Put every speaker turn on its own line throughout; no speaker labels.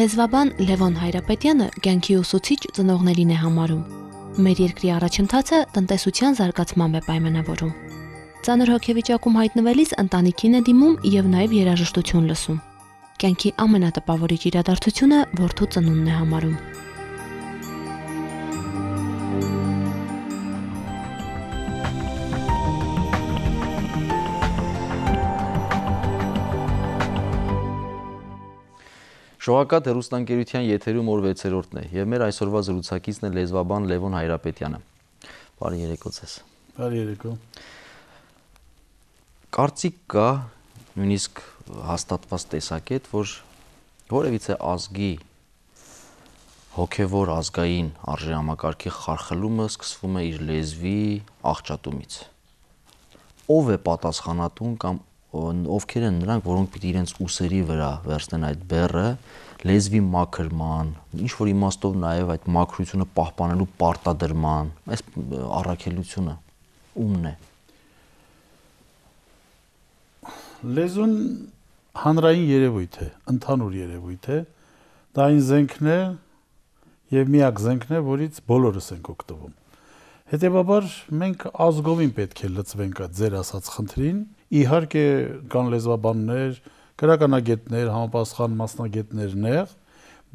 Լեզվաբան Լևոն Հայրապետյանը կյանքի ուսուցիչ ծնողներին է համարում։ Մեր երկրի առաջընթացը տնտեսության զարգացմամբ է պայմանավորում։ Ծանր հոգեվիճակում հայտնվելիս ընտանիքին է դիմում եւ նաեւ երաժշտություն լսում։ Կյանքի ամենատպավորիչ իրադարձությունը որդու ծնունդն է համարում։ Շողակաթ հերուստանգերության եթերում օր 6-րդն է եւ մեր այսօրվա զրուցակիցն է լեզվաբան Լևոն Հայրապետյանը։ Բարի երեկո ձեզ։ Բարի երեկո։ Կարծիք կա նույնիսկ հաստատված տեսակետ, որ որևիցե ազգի հոգևոր ազգային արժեհամակարգի խարխլումը սկսվում է իր լեզվի աղճատումից։ Ո՞վ է պատասխանատուն կամ ովքեր են նրանք, որոնք պիտի իրենց ուսերի վրա վերցնեն այդ բեռը, լեզվի մաքրման, ինչ որ իմաստով նաև այդ մաքրությունը պահպանելու պարտադրման, այս առաքելությունը ումն է։
Լեզուն հանրային երևույթ է, ընդհանուր երևույթ է։ Դա այն զենքն է եւ միակ զենքն է, որից բոլորս ենք օգտվում։ Հետևաբար մենք ազգովին պետք է լծվենք այդ ձեր ասած խնդրին, Իհարկե կան լեզվաբաններ, քրականագետներ, համապասխան մասնագետներ ներ,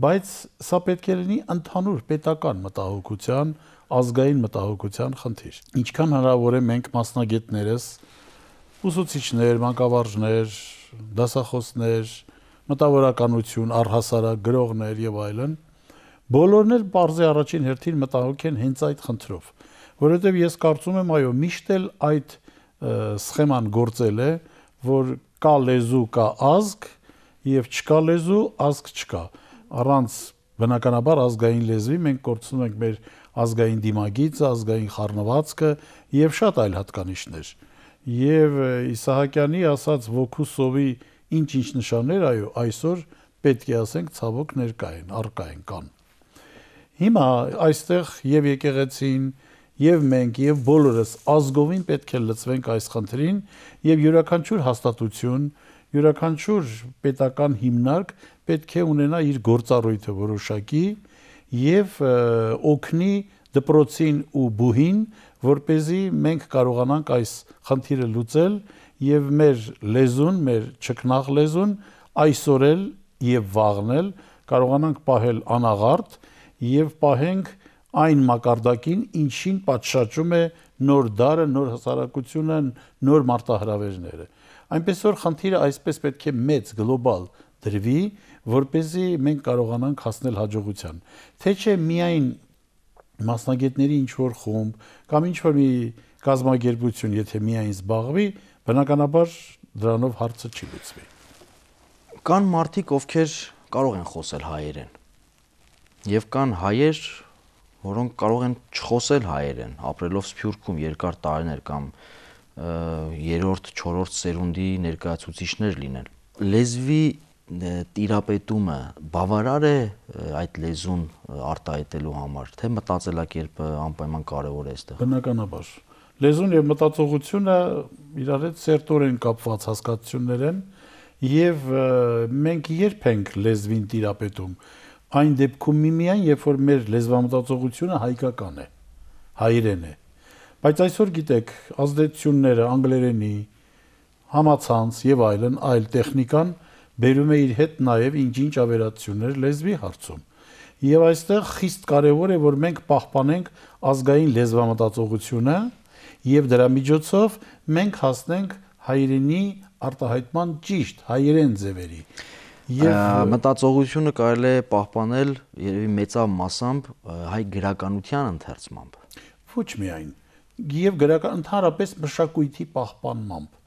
բայց սա պետք է լինի ընդհանուր պետական մտահոգության, ազգային մտահոգության խնդիր։ Ինչքան հնարավոր է մենք մասնագետներս ուսուցիչներ, մանկավարժներ, դասախոսներ, մտավորականություն, առհասարակ գրողներ եւ այլն, բոլորն էլ բարձի առաջին հերթին մտահոգ են հենց այդ խնդրով, որովհետեւ ես կարծում եմ, այո, միշտ էլ այդ սխեման գործել է, որ կա լեզու, կա ազգ եւ չկա լեզու, ազգ չկա։ Առանց բնականաբար ազգային լեզվի մենք կորցնում ենք մեր ազգային դիմագիծը, ազգային խառնվածքը եւ շատ այլ հատկանիշներ։ Եվ Իսահակյանի ասած ոգուսովի ինչ-ինչ նշաններ այո այսօր պետք է ասենք ցավոք ներկա են, արկա են կան։ Հիմա այստեղ եւ եկեղեցին, եկ եւ մենք եւ բոլորս ազգովին պետք է լծվենք այս խնդրին եւ յուրաքանչյուր հաստատություն, յուրաքանչյուր պետական հիմնարկ պետք է ունենա իր գործառույթը որոշակի եւ օգնի դպրոցին ու բուհին, որ เป զի մենք կարողանանք այս խնդիրը լուծել եւ մեր լեզուն, մեր ճկնաղ լեզուն այսօրել եւ վաղնել կարողանանք պահել անաղարտ եւ պահենք այն մակարդակին, ինչին պատշաճում է նոր դարը, նոր հասարակությունը, նոր մարտահրավերները։ Այնպես որ խնդիրը այսպես պետք է մեծ գլոբալ դրվի, որ เป զի մենք կարողանանք հասնել հաջողության։ Թե չէ միայն մասնագետների ինչ որ խումբ կամ ինչ որ մի կազմակերպություն, եթե միայն զբաղվի, բնականաբար դրանով
հարցը չի լուծվի։ Կան մարդիկ, ովքեր կարող են խոսել հայերեն։ Եվ կան հայեր, որոնք կարող են չխոսել հայերեն, ապրելով Սփյուռքում երկար տարիներ կամ երրորդ, չորրորդ սերունդի ներկայացուցիչներ լինել։ Լեզվի տիրապետումը բավարար է այդ լեզուն արտահայտելու համար, թե մտածելակերպը անպայման կարևոր է այստեղ։ Բնականաբար։ Լեզուն եւ մտածողությունը իրար հետ սերտորեն կապված
հասկացություններ են եւ մենք երբ ենք լեզվին տիրապետում, այն դեպքում միմիայն, երբ որ մեր լեզվամտածողությունը հայկական է, հայերեն է։ Բայց այսօր գիտեք, ազդեցությունները անգլերենի, համացանց եւ այլն այլ տեխնիկան բերում է իր հետ նաեւ ինչ-ինչ ավերածություններ լեզվի հարցում։ Եվ այստեղ խիստ կարևոր է, որ մենք պահպանենք ազգային լեզվամտածողությունը եւ դրա միջոցով մենք հասնենք հայերենի արտահայտման ճիշտ հայերեն ձևերի։
Եվ մտածողությունը կարելի է պահպանել երևի մեծա մասամբ հայ գրականության ընթերցմամբ։
Ոչ միայն, եւ գրական ընդհանրապես մշակույթի պահպանմամբ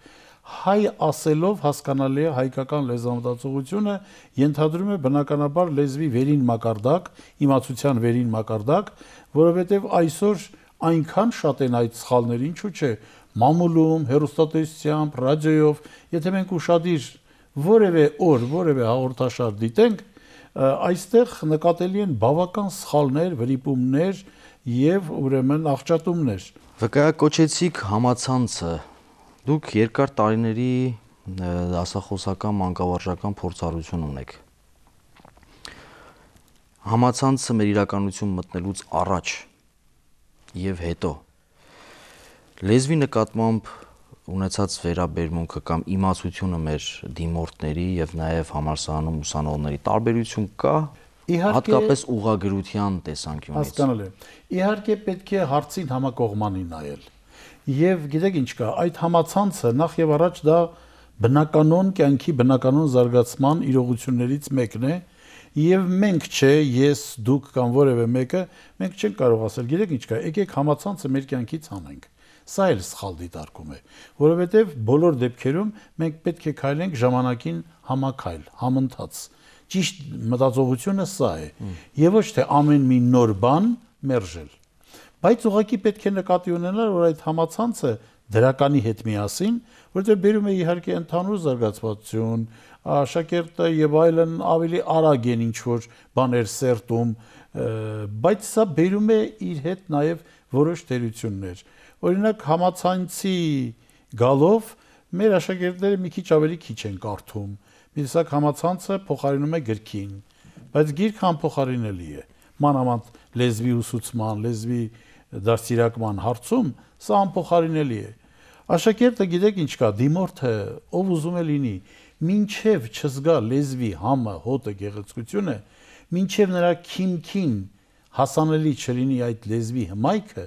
հայ ասելով հասկանալի է հայկական լեզվամտածողությունը ենթադրում է բնականաբար լեզվի վերին մակարդակ, իմացության վերին մակարդակ, որովհետև այսօր այնքան շատ են այդ սխալները, ինչու՞ չէ, մամուլում, հերոստատեսությամբ, ռադիոյով, եթե մենք ուշադիր որևէ օր, որևէ հաղորդաշար դիտենք, այստեղ նկատելի են բավական սխալներ, վրիպումներ եւ ուրեմն աղճատումներ։
Վկայակոչեցիք համացանցը։ Դուք երկար տարիների դասախոսական մանկավարժական փորձառություն ունեք։ Համացանցը մեր իրականություն մտնելուց առաջ եւ հետո լեզվի նկատմամբ ունեցած վերաբերմունքը կամ իմացությունը մեր դիմորդների եւ նաեւ համալսարանում ուսանողների տարբերություն կա Իհարկե հատկապես ուղագրության տեսանկյունից հասկանալի
իհարկե պետք է հարցին համակողմանի նայել եւ գիտեք ինչ կա այդ համացանցը նախ եւ առաջ դա բնականոն կյանքի բնականոն զարգացման իրողություններից մեկն է եւ մենք չէ ես դուք կամ որևէ մեկը մենք չենք կարող ասել գիտեք ինչ կա եկեք համացանցը մեր կյանքից հանենք Սա էլ սխալ դիտարկում է, որովհետև բոլոր դեպքերում մենք պետք է քայլենք ժամանակին համակայլ, համընթաց։ Ճիշտ մտածողությունը սա է։ Եվ ոչ թե ամեն մի նոր բան մերժել։ Բայց ուղղակի պետք է նկատի ունենալ, որ այդ համացանցը դրականի հետ միասին, որտեղ բերում է իհարկե ընդհանուր զարգացվածություն, աշակերտը եւ այլն ավելի արագ են ինչ որ բաներ սերտում, բայց սա բերում է իր հետ նաեւ որոշ դերություններ։ Օրինակ համացանցի գալով մեր աշակերտները մի քիչ ավելի քիչ են կարդում։ Միսակ համացանցը փոխարինում է գրքին, բայց գիրքը անփոխարինելի է։ Մանավանդ լեզվի ուսուցման, լեզվի դաստիարակման հարցում սա անփոխարինելի է։ Աշակերտը գիտեք ինչ կա, դիմորդը, ով ուզում է լինի, մինչև չզգա լեզվի համը, հոտը, գեղեցկությունը, մինչև նրա քիմքին հասանելի չլինի այդ լեզվի հմայքը,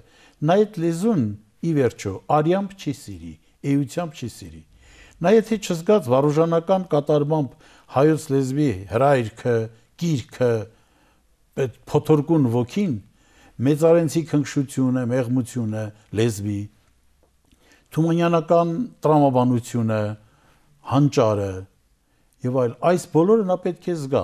Նա այդ լեզուն ի վերջո արյամբ չի սիրի, էությամբ չի սիրի։ Նա եթե չզգաց վարուժանական կատարմամբ հայոց լեզվի հրայրքը, գիրքը, այդ փոթորկուն ոգին, մեծարենցի քնքշությունը, մեղմությունը, լեզվի, թումանյանական տրամաբանությունը, հանճարը եւ այլ այս բոլորը նա պետք է զգա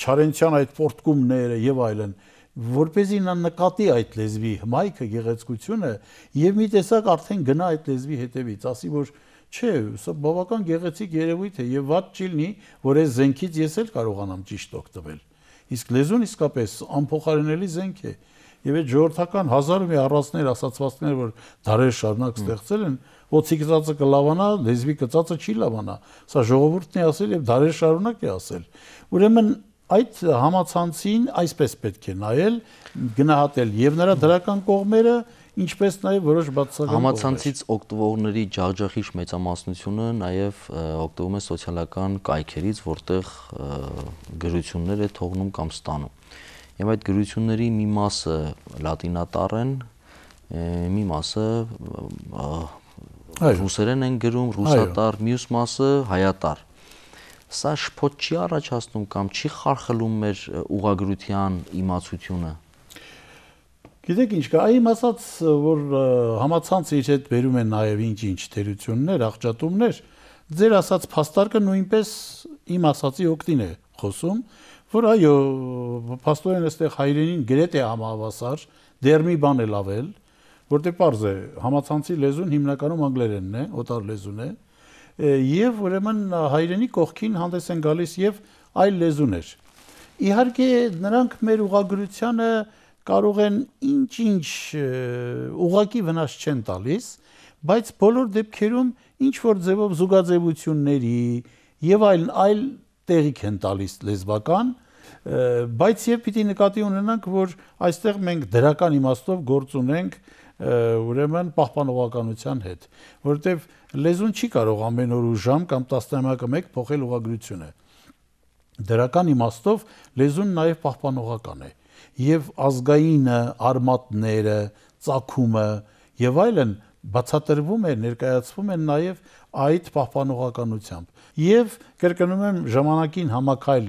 չարենցյան այդ պորտկումները եւ այլն այլ, որ เป զի նա նկատի այդ լեզվի հմայքը, գեղեցկությունը եւ մի տեսակ արդեն գնա այդ լեզվի հետևից, ասի որ չէ, սա բավական գեղեցիկ երևույթ է եւ ված չի լինի, որ այս զենքից ես էլ կարողանամ ճիշտ օգտվել։ Իսկ լեզուն իսկապես անփոխարինելի զենք է։ Եվ այդ ժողովրդական հազարը մի առածներ ասացվածներ, որ դարեր շարունակ ստեղծել են, ոցի գծածը կլավանա, լեզվի գծածը չի լավանա։ Սա ժողովուրդն է ասել եւ դարեր շարունակ է ասել։ Ուրեմն այդ համացանցին այսպես պետք է նայել, գնահատել եւ նրա դրական կողմերը, ինչպես նաեւ որոշ բացասական համացանցից
օգտվողների ջախջախիչ մեծամասնությունը նաեւ օգտվում է սոցիալական կայքերից, որտեղ գրություններ է թողնում կամ ստանում։ Եվ այդ գրությունների մի մասը լատինատառ են, մի մասը ռուսերեն են գրում, ռուսատար, մյուս մասը հայատար սա շփոթ չի առաջացնում կամ չի խարխլում մեր ուղագրության իմացությունը։
Գիտեք ինչ կա, այ իմացած որ համացանցը իր հետ վերում է նաև ինչ-ինչ թերություններ, աղճատումներ, ձեր ասած փաստարկը նույնպես իմ ասացի օկտին է խոսում, որ այո, փաստորեն այստեղ հայրենին գրեթե համահավասար, դեռ մի բան է լավել, որտեղ parz է համացանցի լեզուն հիմնականում անգլերենն է, օտար լեզուն է, լեզուն է եւ ուրեմն հայրենի կողքին հանդես են գալիս եւ այլ լեզուներ։ Իհարկե նրանք մեր ուղագրությանը կարող են ինչ-ինչ ուղակի վնաս չեն տալիս, բայց բոլոր դեպքերում ինչ որ ձևով զուգաձևությունների եւ այլ այլ տեղիք են տալիս լեզվական, բայց եւ պիտի նկատի ունենանք, որ այստեղ մենք դրական իմաստով գործ ունենք ուրեմն պահպանողականության հետ, որտեղ Լեզուն չի կարող ամեն օր ու ժամ կամ 10-ը 1 փոխել ուղագրությունը։ Դրական իմաստով լեզուն նաև պահպանողական է եւ ազգայինը, արմատները, ծագումը եւ այլն բացատրվում է, ներկայացվում են նաև այդ պահպանողականությամբ։ Եվ կրկնում եմ ժամանակին համակայլ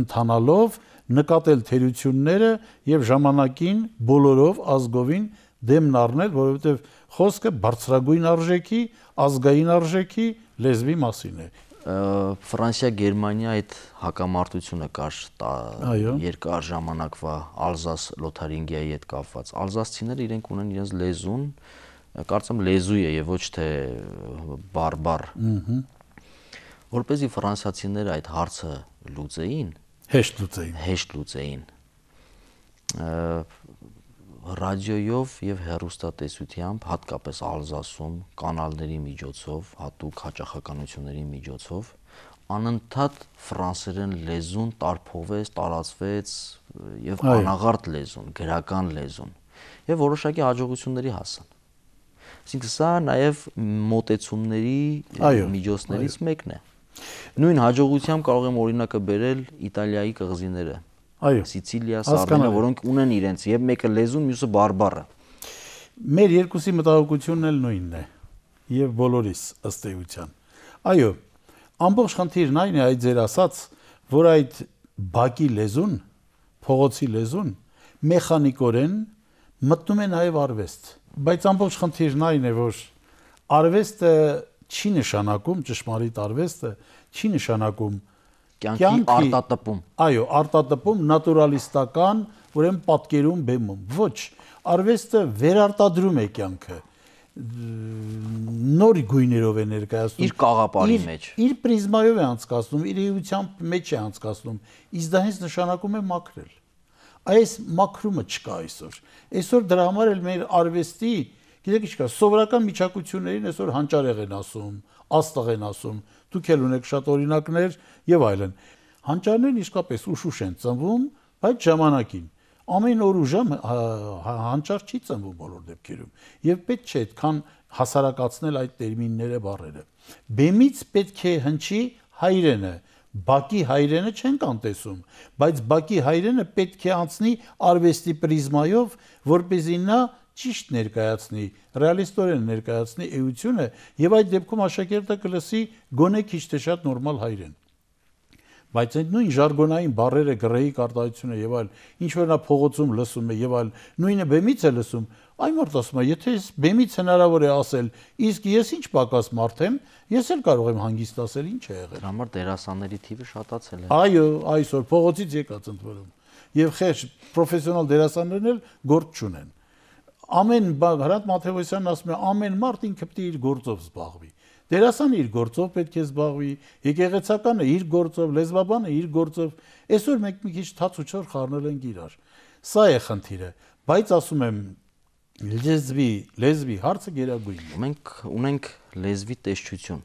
ընթանալով նկատել թերությունները եւ ժամանակին բոլորով ազգովին դեմն առնել, որովհետեւ Խոսքը բարձրագույն արժեքի, ազգային արժեքի լեզվի մասին է։
Ֆրանսիա, Գերմանիա այդ հակամարտությունը կար երկար ժամանակվա Ալզաս Լոթարինգիայի հետ կապված։ Ալզասցիները իրենք ունեն իրենց լեզուն, կարծեմ լեզու է եւ ոչ թե բարբար։ Ահա որպեսզի ֆրանսիացիները այդ հարցը լուծեին, հեշտ լուծեին։ Հեշտ լուծեին ռադիոյով եւ հեռուստատեսությամբ, հատկապես Ալզասում, կանալների միջոցով, հատուկ հաճախականությունների միջոցով անընդհատ ֆրանսերեն լեզուն տարփովեց, տարածվեց եւ անաղարտ լեզուն, գրական լեզուն եւ որոշակի հաջողությունների հասան։ Այսինքն սա նաեւ մոտեցումների միջոցներից մեկն է։ Նույն հաջողությամբ կարող եմ օրինակը բերել Իտալիայի կղզիները այո Սիցիլիա, Սարդինա, որոնք ունեն իրենց եւ մեկը լեզուն, մյուսը բարբառը։ Մեր
երկուսի մտահոգությունն էլ նույնն է եւ բոլորիս ըստ էության։ Այո, ամբողջ խնդիրն այն է այդ ձեր ասած, որ այդ բակի լեզուն, փողոցի լեզուն մեխանիկորեն մտնում է նաև արվեստ։ Բայց ամբողջ խնդիրն այն է, որ արվեստը չի նշանակում ճշմարիտ արվեստը չի նշանակում կյանքի արտատպում։ Այո, արտատպում նատուրալիստական, ուրեմն պատկերում բեմում։ Ոչ, արվեստը վերարտադրում է կյանքը նոր գույներով է ներկայացնում իր կաղապարի իր, մեջ իր պրիզմայով է անցկացնում իր էությամբ մեջ է անցկացնում իսկ դա հենց նշանակում է մաքրել այս մաքրումը չկա այսօր այսօր դրա համար էլ մեր արվեստի և Գիտեք ինչ կա, սովորական միջակայություններին այսօր հանճարեղ են ասում, աստղ են ասում։ Դուք էլ ունեք շատ օրինակներ եւ այլն։ Հանճարներն իսկապես ուշուշ են ծնվում, բայց ժամանակին ամեն օր ու ժամ հա, հանճար չի ծնվում բոլոր դեպքերում եւ պետք չէ այդքան հասարակացնել այդ տերմինները բառերը։ Բեմից պետք է հնչի հայրենը, Բակի հայրենը չենք անտեսում, բայց Բակի հայրենը պետք է անցնի արվեստի պրիզմայով, որ เป զի նա ճիշտ ներկայացնի, ռեալիստորեն ներկայացնի էությունը եւ այդ դեպքում աշակերտը կլսի գոնե քիչ թե շատ նորմալ հայրեն։ Բայց այդ նույն ժարգոնային բարերը գրեի կարտայությունը եւ այլ ինչ որ նա փողոցում լսում է եւ այլ նույնը բեմից է լսում, այ մարդ ասում է, եթե ես բեմից հնարավոր է ասել, իսկ ես ինչ պակաս մարդ եմ, ես էլ կարող եմ հանգիստ ասել
ինչ է եղել։ Դրա համար դերասանների թիվը շատացել է։
Այո, այսօր փողոցից եկած ընդ որում։ Եվ խեր պրոֆեսիոնալ դերասաններն էլ գործ չունեն ամեն բան Հրադ Մաթեոսյանն ասում է ամեն մարդ ինքը պետք է իր գործով զբաղվի։ Դերասանը իր գործով պետք է զբաղվի, եկեղեցականը իր գործով, լեզվաբանը իր գործով։ Այսօր մենք մի քիչ թաց ու չոր խառնել ենք իրար։ Սա է խնդիրը, բայց ասում եմ լեզվի,
լեզվի հարցը գերագույնն է։ Մենք ունենք լեզվի տեսչություն,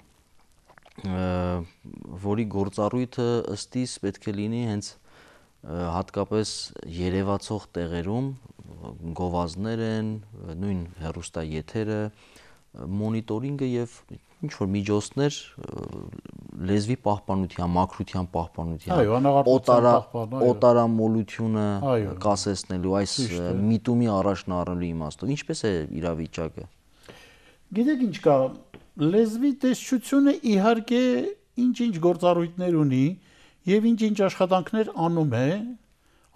որի գործառույթը ըստիս պետք է լինի հենց հատկապես երևացող տեղերում, գովազներ են, նույն հերոստաեթերը, մոնիտորինգը եւ ինչ որ միջոցներ լեզվի պահպանության, մակրության պահպանության, օտարա օտարամոլությունը կասեցնելու այս միտումի առաջնառելու իմաստով։ Ինչպես է իրավիճակը։
Գիտեք ինչ կա, լեզվի տեսչությունը իհարկե ինչ-ինչ գործառույթներ ունի եւ ինչ-ինչ աշխատանքներ անում է,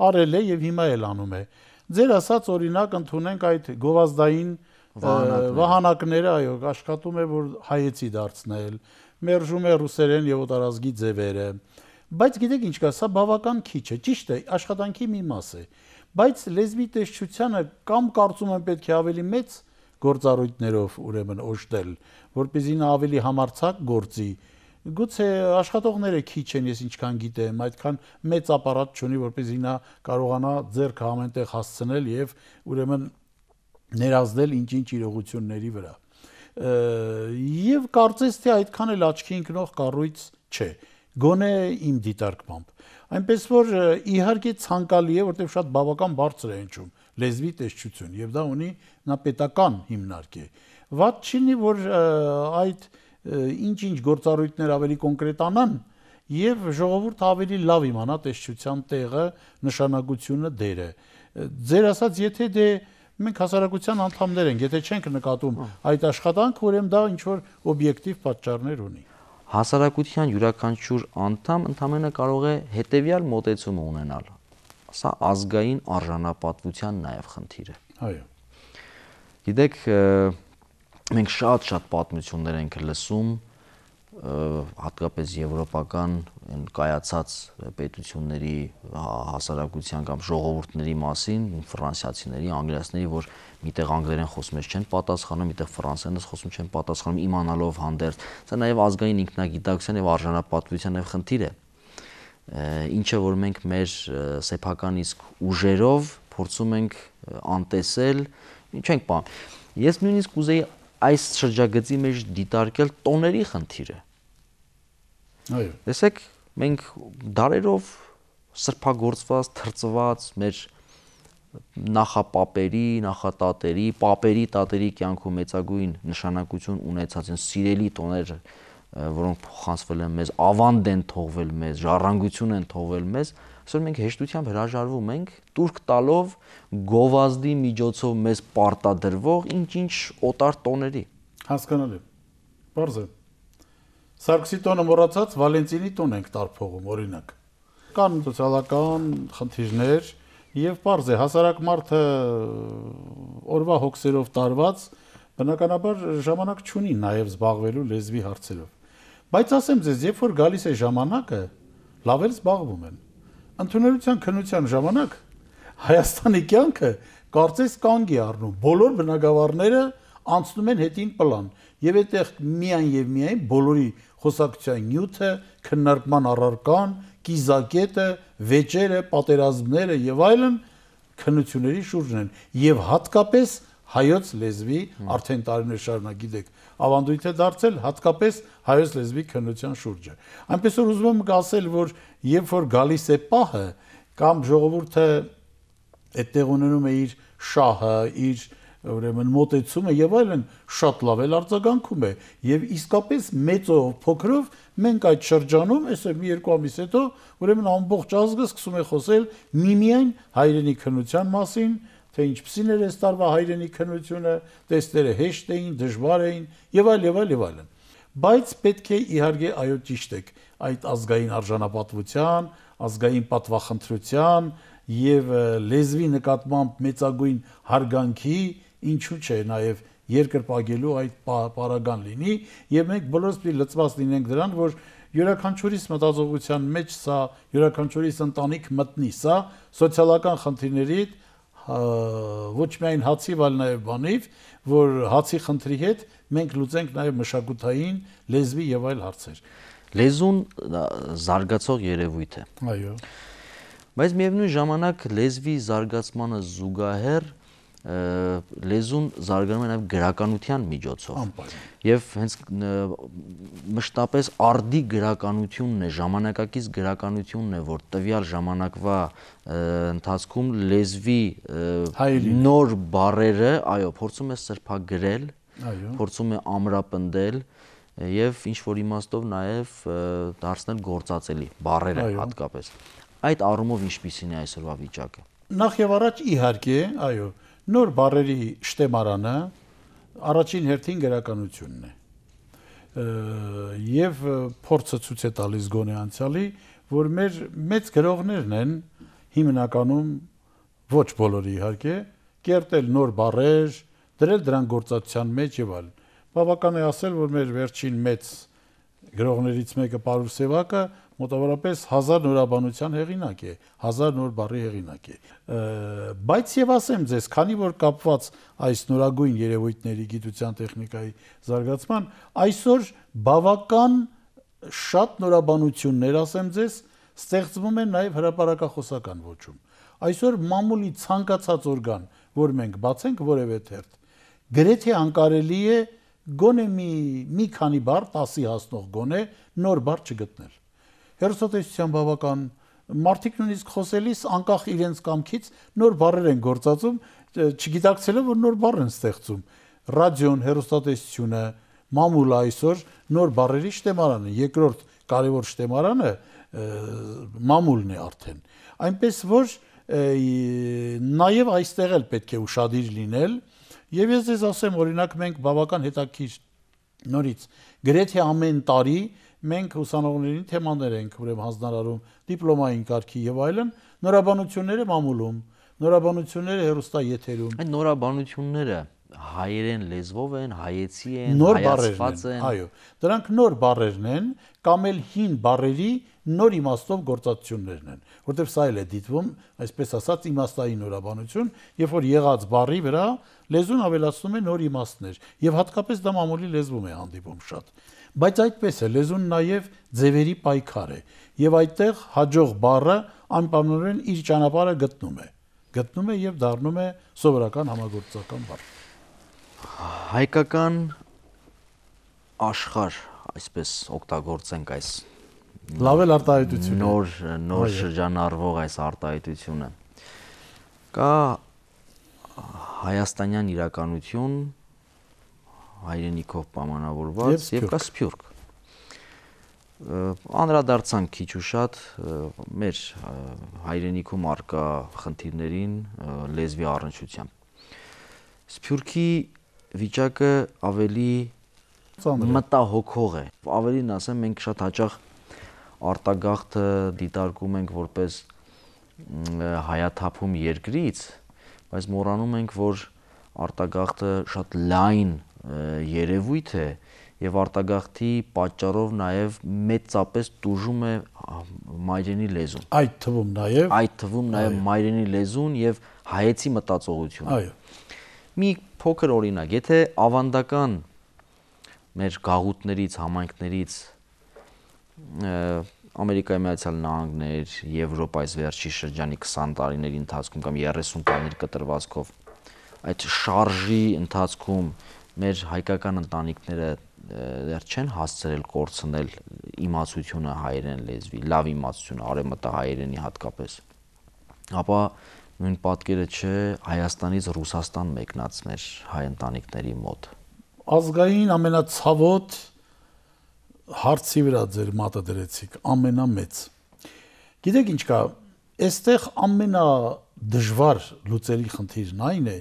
արել է եւ հիմա էլ անում է։ Ձեր ասած օրինակ ընդունենք այդ գովազդային վահանակները, այո, աշխատում է որ հայեցի դարձնել, մերժում է ռուսերեն եւ օտարազգի ձևերը։ Բայց գիտեք ինչ կա, սա բավական քիչ է, ճիշտ է, աշխատանքի մի մաս է։ Բայց լեզվի տեսչությունը կամ կարծում եմ պետք է ավելի մեծ գործառույթներով ուրեմն օժտել, որպեսզի նա ավելի համարցակ գործի, Գուցե աշխատողները քիչ են, ես ինչքան գիտեմ, այդքան մեծ ապարատ չունի, որպեսզի նա կարողանա ձեռքը ամենտեղ հասցնել եւ ուրեմն ներազդել ինչ-ինչ իրողությունների վրա։ Եվ կարծես թե այդքան էլ աչքի ընկնող կառույց չէ։ Գոնե իմ դիտարկմամբ։ Այնպես որ իհարկե ցանկալի է, որտեղ շատ բավական բարձր է հնչում լեզվի տեսչություն եւ դա ունի նա պետական հիմնարկ է։ Ված չինի որ այդ և, ինչ-ինչ գործառույթներ ավելի կոնկրետանան եւ ժողովուրդը ավելի լավ իմանա տեսչության տեղը, նշանակությունը, դերը։ Ձեր ասած, եթե դե մենք հասարակության անդամներ ենք, եթե չենք նկատում հա։ այդ աշխատանքը, ուրեմն դա ինչ որ օբյեկտիվ պատճառներ ունի։
Հասարակության յուրաքանչյուր անդամ ընդամենը կարող է հետևյալ մոտեցումը ունենալ։ Սա ազգային արժանապատվության նաև խնդիր է։ Այո։ Գիտեք, մենք շատ-շատ պատմություններ ենք լսում հատկապես եվրոպական կայացած պետությունների հա, հասարակության կամ ժողովուրդների մասին, ֆրանսիացիների, անգլիացիների, որ միտեղ անգլերեն խոսում չեն պատասխանում, միտեղ ֆրանսերենս խոսում չեն պատասխանում, իմանալով հանդերձ։ Սա նաև ազգային ինքնագիտակցության եւ արժանապատվության եւ խնդիր է։ Ինչը որ մենք մեր սեփական իսկ ուժերով փորձում ենք անտեսել, ինչ ենք բան։ Ես նույնիսկ կուզեի այս շրջագծի մեջ դիտարկել տոների խնդիրը։ Այո։ Տեսեք, մենք դարերով սրբագործված, թրծված մեր նախապապերի, նախատատերի, պապերի, տատերի կյանքում մեծագույն նշանակություն ունեցած են սիրելի տոներ, որոնք փոխանցվել են մեզ, ավանդ են թողվել մեզ, ժառանգություն են թողվել մեզ, մեզ Այսօր մենք հեշտությամբ հրաժարվում ենք турք տալով գովազդի միջոցով մեզ պարտադրվող ինչ-ինչ օտար տոների։ Հասկանալի։
Բարձր։ Սարգսի տոնը մոռացած Վալենտինի տոն ենք տարփողում, օրինակ։ Կան սոցիալական խնդիրներ եւ բարձր հասարակ մարդը օրվա հոգսերով տարված բնականաբար ժամանակ չունի նաեւ զբաղվելու լեզվի հարցերով։ Բայց ասեմ ձեզ, երբ որ գալիս է ժամանակը, լավ էլ զբաղվում են ընդունելության քննության ժամանակ Հայաստանի կյանքը կարծես կանգ է առնում։ Բոլոր բնակավարները անցնում են հետին պլան եւ այդտեղ միայն եւ միայն բոլորի խոսակցության նյութը, քննարկման առարկան, կիզակետը, վեճերը, պատերազմները եւ այլն քննությունների շուրջն են եւ հատկապես հայոց լեզվի արդեն տարիներ շարունակ գիտեք ավանդույթ է դարձել հատկապես հայոց լեզվի քննության շուրջը։ Այնպես որ ուզում եմ ասել, որ երբ որ գալիս է պահը կամ ժողովուրդը այդտեղ ունենում է իր շահը, իր ուրեմն մտեցումը եւ այլն շատ լավ էլ արձագանքում է եւ իսկապես մեծով փոքրով մենք այդ շրջանում այսօր մի երկու ամիս հետո ուրեմն ամբողջ ազգը սկսում է խոսել միմիայն հայրենի քննության մասին, թե ինչպիսին էր այս տարվա հայրենի քննությունը, տեսները հեշտ էին, դժվար էին եւ այլ եւ այլ եւ այլն։ Բայց պետք է իհարկե այո ճիշտ եք այդ ազգային արժանապատվության, ազգային պատվախնդրության եւ լեզվի նկատմամբ մեծագույն հարգանքի ինչու՞ չէ նաեւ երկրպագելու այդ պարագան լինի եւ մենք բոլորս պիտի լծված լինենք դրան, որ յուրաքանչյուրիս մտածողության մեջ սա յուրաքանչյուրիս ընտանիք մտնի, սա սոցիալական խնդիրների հետ ոչ միայն հացի, այլ նաև բանիվ, որ հացի խնդրի հետ մենք լուծենք նաև մշակութային, լեզվի եւ այլ հարցեր։
Լեզուն զարգացող երևույթ է։ Այո։ Բայց միևնույն ժամանակ լեզվի զարգացմանը զուգահեռ լեզուն զարգանում է նաև գրականության միջոցով։ Անպայման։ Եվ հենց մշտապես արդի գրականությունն է, ժամանակակից գրականությունն է, որ տվյալ ժամանակվա ընթացքում լեզվի նոր բարերը, այո, փորձում է սրբագրել, այո, փորձում է ամրապնդել եւ ինչ որ իմաստով նաեւ դարձնել գործածելի բարերը հատկապես։ Այդ առումով ինչպիսին է այսօրվա վիճակը։
Նախ եւ առաջ իհարկե, այո, այո Նոր բարերի շտեմարանը առաջին հերթին գրականությունն է։ Եվ փորձը ցույց է տալիս գոնե անցյալի, որ մեր մեծ գրողներն են հիմնականում ոչ բոլորի իհարկե կերտել նոր բարեր, դրել դրան գործածության մեջ եւ այլն։ Բավական է ասել, որ մեր վերջին մեծ գրողներից մեկը Պարուս Սևակը մոտավորապես 1000 նորաբանության հեղինակ է, 1000 նոր բարի հեղինակ է։ Բայց եւ ասեմ ձեզ, քանի որ կապված այս նորագույն երևույթների գիտության տեխնիկայի զարգացման, այսօր բավական շատ նորաբանություններ ասեմ ձեզ, ստեղծվում են նաեւ հրաπαրակախոսական ոճում։ Այսօր մամուլի ցանկացած օրգան, որ մենք բացենք որևէ թերթ, գրեթե անկարելի է գոնե մի մի քանի բառ 10-ի հասնող գոնե նոր բառ չգտնել հերոստատեսության բավական մարդիկ նույնիսկ խոսելիս անկախ իրենց կամքից նոր բառեր են գործածում, չգիտակցելով որ նոր բառ են ստեղծում։ Ռադիոն, հերոստատեսությունը, մամուլ այսօր նոր բարերի շտեմարան է երկրորդ կարևոր շտեմարանը մամուլն է արդեն այնպես որ նաև այստեղ էլ պետք է ուրախadir լինել եւ ես ձեզ ասեմ օրինակ մենք բավական հետաքրքիր նորից գրեթե ամեն տարի մենք ուսանողներին թեմաներ ենք ուրեմն հանձնարարում դիպլոմային կարգի եւ այլն նորաբանությունները մամուլում նորաբանությունները հերոստա եթերում այն նորաբանությունները
հայերեն
լեզվով են, հայեցի են, հայացված են։ Այո, դրանք նոր բարերն են կամ էլ հին բարերի նոր իմաստով գործածություններն են, որտեղ սա էլ է դիտվում, այսպես ասած, իմաստային նորաբանություն, երբ որ եղած բարի վրա լեզուն ավելացնում է նոր իմաստներ, եւ հատկապես դա մամուլի լեզվում է հանդիպում շատ բայց այդպես է լեզուն նաև ձևերի պայքար է եւ այդտեղ հաջող բառը անպայմանորեն իր ճանապարհը գտնում է գտնում է եւ դառնում է սովորական համագործական բառ
հայկական աշխարհ այսպես օգտագործենք այս լավ էլ արտահայտությունը նոր նոր շրջանառվող այս արտահայտությունը կա հայաստանյան իրականություն հայրենիքով պայմանավորված եւ կա սփյուռք։ Անդրադարձան քիչ ու շատ մեր հայրենիքում արկա խնդիրներին լեզվի առնչությամբ։ Սփյուռքի վիճակը ավելի մտահոգող է։ Ավելին ասեմ, մենք շատ հաճախ արտագաղթը դիտարկում ենք որպես հայաթափում երկրից, բայց մոռանում ենք, որ արտագաղթը շատ լայն երևույթ է եւ արտագաղթի պատճառով նաեւ մեծապես դժում է մայրենի լեզուն։ Այդ թվում նաեւ այդ թվում նաեւ մայրենի լեզուն եւ հայեցի մտածողությունը։ Այո։ Մի փոքր օրինակ, եթե ավանդական մեր գաղութներից, համայնքներից Ամերիկայի Միացյալ Նահանգներ, Եվրոպայից վերջի շրջանի 20 տարիների ընթացքում կամ 30 տարիներ կտրվածքով այդ շարժի ընթացքում մեր հայկական ընտանիքները դեռ չեն հասցրել կորցնել իմացությունը հայերեն լեզվի, լավ իմացությունը արևմտա հայերենի հատկապես։ Ապա նույն պատկերը չէ Հայաստանից Ռուսաստան մեկնացներ հայ ընտանիքների մոտ։
Ազգային ամենացավոտ հարցի վրա ձեր մատը դրեցիք, ամենամեծ։ Գիտեք ինչ կա, այստեղ ամենադժվար լուծելի խնդիրն այն է,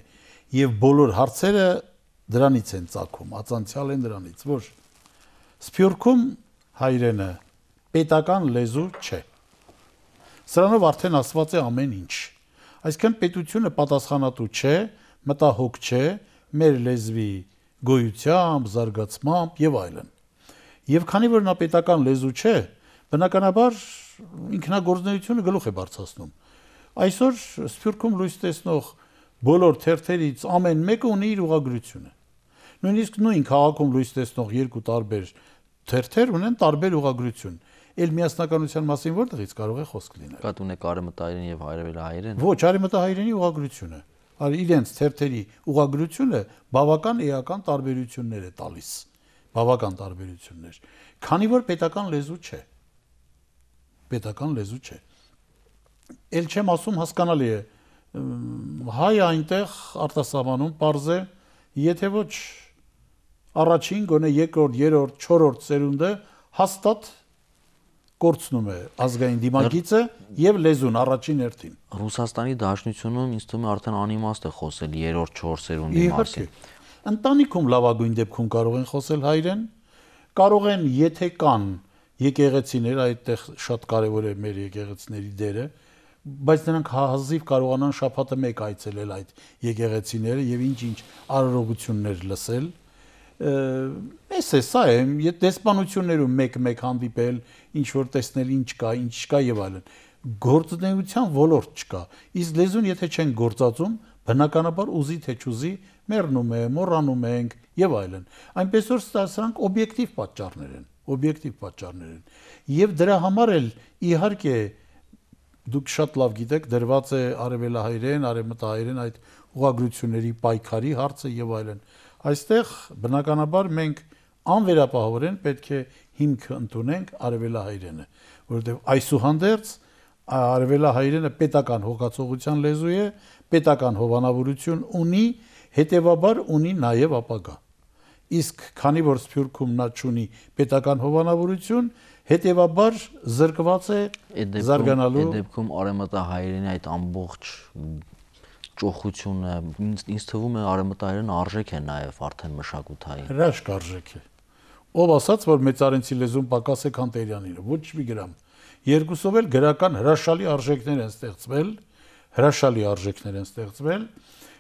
եւ բոլոր հարցերը դրանից են ցակում, ածանցյալ են դրանից, որ Սփյուռքում հայրենը պետական լեզու չէ։ Սրանով արդեն ասված է ամեն ինչ։ Այսինքն պետությունը պատասխանատու չէ, մտահոգ չէ մեր լեզվի գոյությամբ, զարգացմամբ եւ այլն։ Եվ քանի որ նա պետական լեզու չէ, բնականաբար ինքնագործնեությունը գլուխ է բարձրացնում։ Այսօր Սփյուռքում լույս տեսնող բոլոր թերթերից ամեն մեկը ունի իր ուղագրությունը։ Նույնիսկ նույն քաղաքում լույս տեսնող երկու տարբեր թերթեր ունեն տարբեր ուղագրություն էլ միասնականության մասին որտեղից կարող է խոսք լինել։ Կա դունեք արեմտահայերեն եւ հայրենի հայերեն։ Ոչ, արեմտահայերենի ուղագրությունը։ Արի իրենց թերթերի ուղագրությունը բավական էական տարբերություններ է տալիս։ Բավական տարբերություններ։ Քանի որ պետական լեզու չէ։ Պետական լեզու չէ։ Էլ չեմ ասում հասկանալի է հայ այնտեղ արտասահմանում parze եթե ոչ առաջին, գոնե երկրորդ, երրորդ, չորրորդ սերունդը հաստատ կորցնում է
ազգային դիմագիծը եւ լեզուն առաջին հերթին։ Ռուսաստանի Դաշնությունում ինձ թվում է արդեն անիմաստ է խոսել երրորդ 4 սերունդի մասին։
Ընտանիքում լավագույն դեպքում կարող են խոսել հայրեն, կարող են, եթե կան եկեղեցիներ, այդտեղ շատ կարեւոր է մեր եկեղեցիների դերը, բայց նրանք հազիվ կարողանան շփաթը մեկ այցելել այդ եկեղեցիները եւ ինչ-ինչ արարողություններ լսել։ -ինչ մեզ է սա է դեսպանություններում մեկ-մեկ հանդիպել ինչ որ տեսնել ինչ կա ինչ չկա եւ այլն գործնեության ոլորտ չկա իսկ լեզուն եթե չեն գործածում բնականաբար ուզի թե չուզի մեռնում է մռանում ենք եւ այլն այնպես որ սրանք օբյեկտիվ պատճառներ են օբյեկտիվ պատճառներ են եւ դրա համար էլ իհարկե դուք շատ լավ գիտեք դրված է արևելահայերեն արևմտահայերեն այդ ուղագրությունների պայքարի հարցը եւ այլն այլ Այստեղ բնականաբար մենք անվերապահորեն պետք է հիմքը ընդունենք արևելահայերենը, որովհետև այսուհանդերձ արևելահայերենը պետական հոգացողության լեզու է, պետական հովանավորություն ունի, հետևաբար ունի նաև ապագա։ Իսկ քանի որ Սփյուռքում նա ունի պետական հովանավորություն, հետևաբար զրկված է
զարգանալու։ Այդ դեպքում արեմտահայերենի այդ ամբողջ ճոխությունը ինձ թվում է արևմտահայերեն արժեք է նաև արդեն մշակութային։
Հրաշք արժեք է։ Ով ասաց, որ մեծարենցի լեզուն պակաս է քան տերյանինը, ոչ մի գրամ։ Երկուսով էլ գրական հրաշալի արժեքներ են ստեղծվել, հրաշալի արժեքներ են ստեղծվել,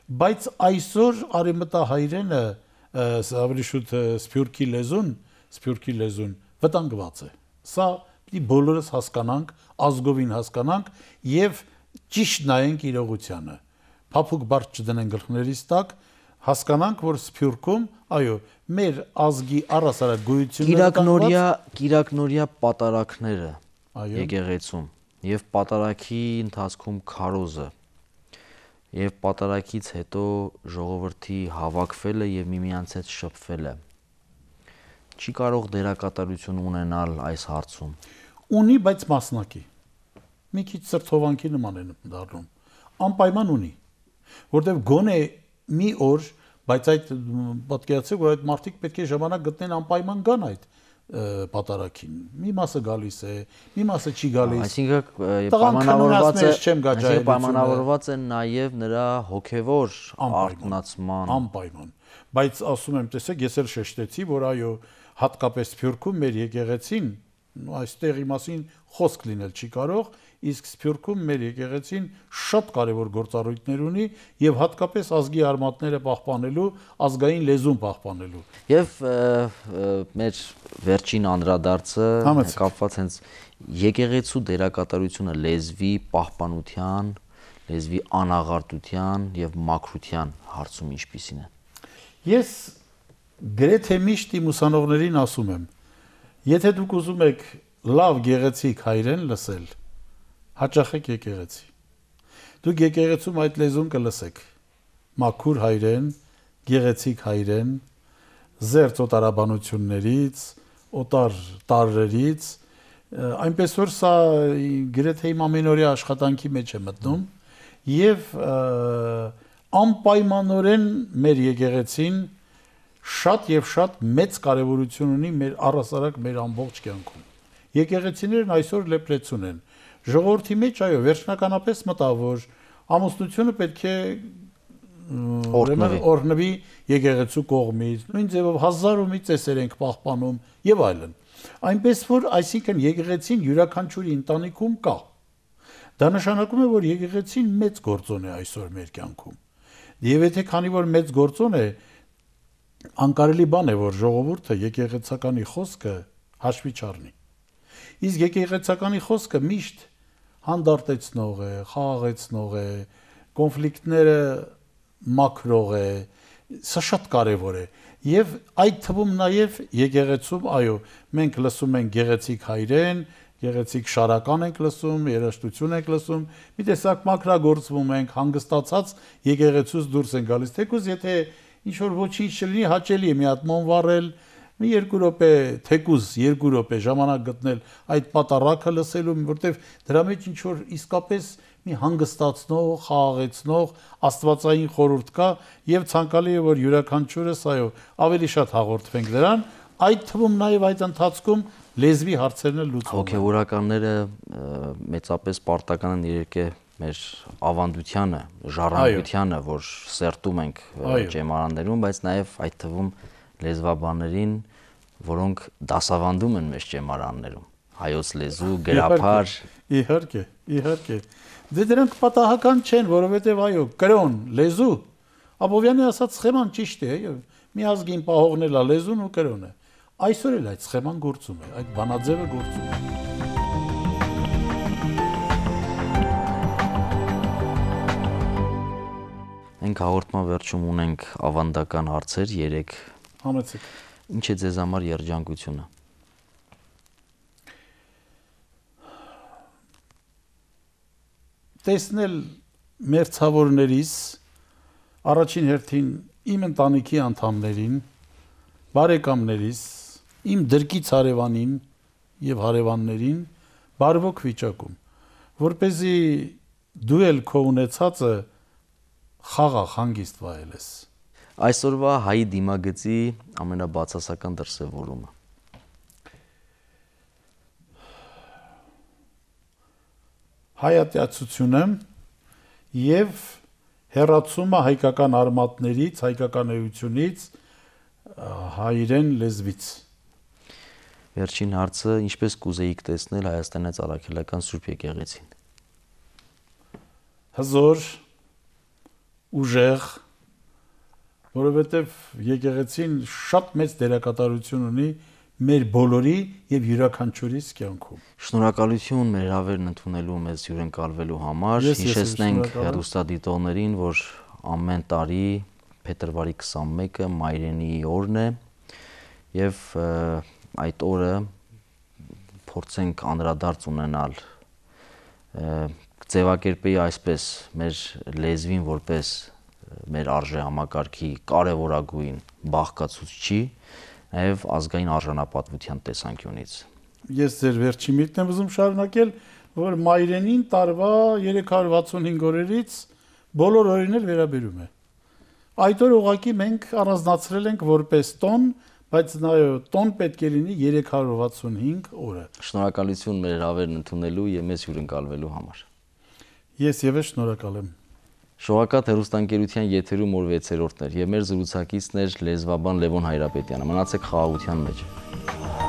բայց այսօր արևմտահայերենը ավելի շուտ սփյուռքի լեզուն, սփյուռքի լեզուն վտանգված է։ Սա պիտի բոլորս հասկանանք, ազգովին հասկանանք եւ ճիշտ նայենք իրողությանը փափուկ բարձ չդնեն գլխներիս տակ, հասկանանք, որ Սփյուռքում, այո, մեր ազգի առասարակ գույությունը Կիրակնորիա,
Կիրակնորիա պատարակները այո եկեղեցում եւ պատարակի ընթացքում քարոզը եւ պատարակից հետո ժողովրդի հավաքվելը եւ միմյանց հետ շփվելը չի կարող դերակատարություն ունենալ այս հարցում
ունի բայց մասնակի մի քիչ սրթովանքի նման է դառնում անպայման ունի որտեվ գոնե մի օր բայց այդ պատկերացեք որ այդ մարդիկ պետք է ժամանակ գտնեն անպայման գան այդ պատարակին։ Մի մասը գալիս է, մի մասը չի գալիս։ Այսինքն պայմանավորված է, չեմ գա ջահելությունը։ Պայմանավորված
է նաև նրա հոգևոր արտնացման։ Անպայման։ Բայց ասում եմ,
տեսեք, ես էլ շեշտեցի, որ այո, հատկապես Փյուրքում մեր եկեղեցին, այստեղի մասին խոսք լինել չի կարող, իսկ Սփյուռքում մեր եկեղեցին շատ կարևոր գործառույթներ ունի եւ հատկապես ազգի արմատները պահպանելու, ազգային լեզուն պահպանելու։
Եվ մեր վերջին անդրադարձը կապված հենց եկեղեցու դերակատարությունը լեզվի պահպանության, լեզվի անաղարտության եւ մակրության հարցում ինչպիսին է։ Ես
գրեթե միշտ իմ ուսանողներին ասում եմ, եթե դուք ուզում եք լավ գեղեցիկ հայրեն լսել, հաճախեք եկեղեցի։ Դուք եկեղեցում այդ լեզուն կլսեք։ Մաքուր հայրեն, գեղեցիկ հայրեն, զերծ օտարաբանություններից, օտար տարրերից, այնպես որ սա գրեթե իմ ամենօրյա աշխատանքի մեջ է մտնում եւ անպայմանորեն մեր եկեղեցին շատ եւ շատ մեծ կարեւորություն ունի մեր առասարակ մեր ամբողջ կյանքում։ Եկեղեցիներն այսօր լեփլեցուն են։ Ժողովրդի մեջ այո, վերջնականապես մտավ, որ ամուսնությունը պետք է ուրեմն օրնվի եկեղեցու կողմից, նույն ձևով հազար ու մի ծեսեր ենք պահպանում եւ այլն։ Այնպես որ, այսինքն եկեղեցին յուրաքանչյուրի ընտանիքում կա։ Դա նշանակում է, որ եկեղեցին մեծ գործոն է այսօր մեր կյանքում։ Եվ եթե քանի որ մեծ գործոն է, անկարելի բան է, որ ժողովուրդը եկեղեցականի խոսքը հաշվի չառնի։ Իսկ եկեղեցականի խոսքը միշտ հանդարտեցնող է, խաղաղեցնող է, կոնֆլիկտները մաքրող է, սա շատ կարևոր է։ Եվ այդ թվում նաև եկեղեցում, այո, մենք լսում ենք գեղեցիկ հայրեն, գեղեցիկ շարական ենք լսում, երաժշտություն ենք լսում, մի տեսակ մակրագործվում ենք, հանգստացած եկեղեցուց դուրս են գալիս։ Թեկուզ եթե ինչ որ ոչինչ չլինի, հաճելի է մի հատ մոնվառել, մի երկու րոպե, թեկուզ երկու րոպե ժամանակ գտնել այդ պատարակը լսելու, որտեվ դրա մեջ ինչ որ իսկապես մի հանգստացնող, խաղաղեցնող աստվածային խորհուրդ կա եւ ցանկալի է որ յուրաքանչյուրս այո ավելի շատ հաղորդվենք դրան, այդ թվում նաեւ այդ ընթացքում լեզվի հարցերն էլ լուծվում են։
Հոգեորականները մեծապես պարտական են երեքե մեր ավանդությանը, ժառանգությանը, որ սերտում ենք ճեմարաններում, բայց նաև այդ թվում այ լեզվաբաներին, որոնք դասավանդում են մեր ճեմարաններում հայոց լեզու գրափար իհարկե
իհարկե դե դրանք պատահական չեն որովհետև այո կրոն լեզու Աբովյանի ասած սխեման ճիշտ է եւ մի ազգին պահողն էլա լեզուն ու կրոնը այսօր էլ այդ սխեման գործում է այդ բանաձևը գործում է
Մենք հաղորդման վերջում ունենք ավանդական հարցեր 3 Համեցեք։ Ինչ է ձեզ համար երջանկությունը։
Տեսնել մեր ցավորներից առաջին հերթին իմ ընտանիքի անդամներին, բարեկամներից, իմ դրկի ցարևանին եւ հարևաններին բարվոք վիճակում, որ เป զի դու էլ քո ունեցածը խաղաղ հանգիստ վայելես
այսօրվա հայի դիմագծի ամենաբացասական դրսևորումը։ Հայատյացությունը եւ
հերացումը հայկական արմատներից, հայկական էությունից,
հայերեն լեզվից։ Վերջին հարցը ինչպես կուզեիք տեսնել Հայաստանից առաքելական Սուրբ եկեղեցին։
Հզոր, ուժեղ, որովհետև եկեղեցին շատ մեծ դերակատարություն ունի մեր բոլորի եւ յուրաքանչյուրիս կյանքում։
Շնորհակալություն մեր հավերն ընդունելու մեզ հյուրընկալվելու համար։ Հիշեցնենք հեռուստադիտողներին, որ ամեն տարի փետրվարի 21-ը Մայրենի օրն է եւ այդ օրը փորձենք անդրադարձ ունենալ ձևակերպեի այսպես մեր լեզվին որպես մեր արժե համակարգի կարևորագույն բաղկացուցիչի, նաև ազգային արժանապատվության տեսանկյունից։
Ես ձեր վերջի միտքն եմ ուզում շարունակել, որ մայրենին տարվա 365 օրերից բոլոր օրերն էլ վերաբերում է։ Այդ օր ուղակի մենք առանձնացրել ենք որպես տոն, բայց նայո տոն պետք է լինի 365 օրը։
Շնորհակալություն մեր հավերն ընդունելու եւ մեզ հյուրընկալվելու համար։
Ես եւս շնորհակալ
եմ։ Շողակաթ հերուստանգերության եթերում օր 6-րդն էր եւ մեր զրուցակիցն էր լեզվաբան Լևոն Հայրապետյանը։ Մնացեք խաղաղության մեջ։ Ա